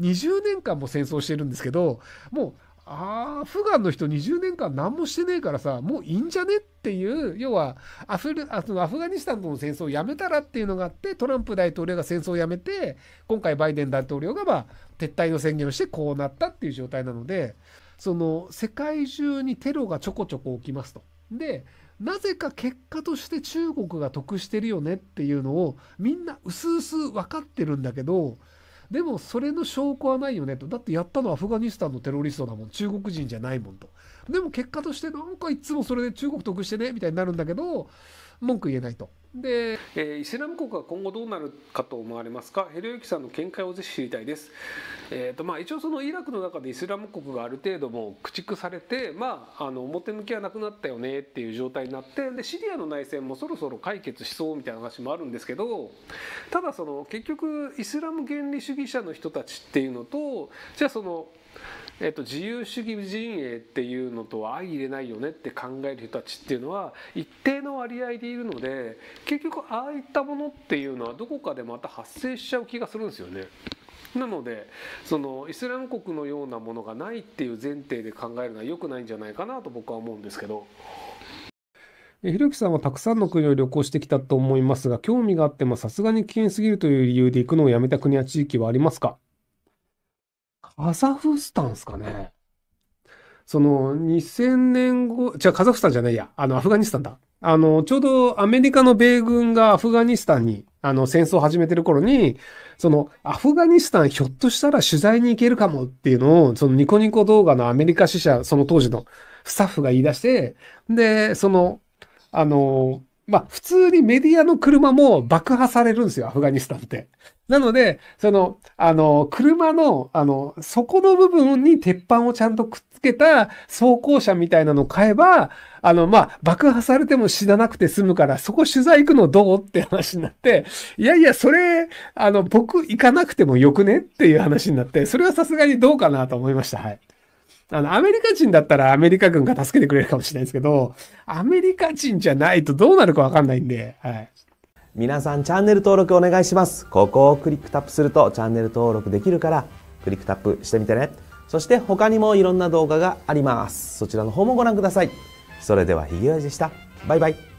20年間も戦争してるんですけどもうアフガンの人20年間何もしてねえからさもういいんじゃねっていう要はアフアフガニスタンとの戦争をやめたらっていうのがあってトランプ大統領が戦争をやめて今回バイデン大統領がまあ撤退の宣言をしてこうなったっていう状態なのでその世界中にテロがちょこちょこ起きますと。でなぜか結果として中国が得してるよねっていうのをみんな薄々分かってるんだけどでもそれの証拠はないよねとだってやったのはアフガニスタンのテロリストだもん中国人じゃないもんとでも結果としてなんかいつもそれで中国得してねみたいになるんだけど文句言えないとで、えー、イスラム国は今後どうなるかと思われますかヘルユキさんの見解をぜひ知りたいです、えーとまあ、一応そのイラクの中でイスラム国がある程度も駆逐されて、まあ、あの表向きはなくなったよねっていう状態になってでシリアの内戦もそろそろ解決しそうみたいな話もあるんですけどただその結局イスラム原理主義者の人たちっていうのとじゃあそのえっと、自由主義陣営っていうのとは相入れないよねって考える人たちっていうのは一定の割合でいるので結局ああいったものっていうのはどこかでまた発生しちゃう気がするんですよね。なのでそのイスラム国のようなものがないっていう前提で考えるのは良くないんじゃないかなと僕は思うんですけど。ひろきさんはたくさんの国を旅行してきたと思いますが、興味があってもさすがに危険すぎるという理由で行くのをやめた国や地域はありますかカザフスタンですかね。その2000年後、じゃあカザフスタンじゃないや、あのアフガニスタンだ。あの、ちょうどアメリカの米軍がアフガニスタンに、あの、戦争を始めてる頃に、その、アフガニスタンひょっとしたら取材に行けるかもっていうのを、そのニコニコ動画のアメリカ支社、その当時のスタッフが言い出して、で、その、あの、まあ、普通にメディアの車も爆破されるんですよ、アフガニスタンって。なので、その、あの、車の、あの、底の部分に鉄板をちゃんとくっつけた装甲車みたいなのを買えば、あの、まあ、爆破されても死ななくて済むから、そこ取材行くのどうって話になって、いやいや、それ、あの、僕行かなくてもよくねっていう話になって、それはさすがにどうかなと思いました。はい。あの、アメリカ人だったらアメリカ軍が助けてくれるかもしれないですけど、アメリカ人じゃないとどうなるかわかんないんで、はい。皆さんチャンネル登録お願いします。ここをクリックタップするとチャンネル登録できるから、クリックタップしてみてね。そして他にもいろんな動画があります。そちらの方もご覧ください。それではひげおじでした。バイバイ。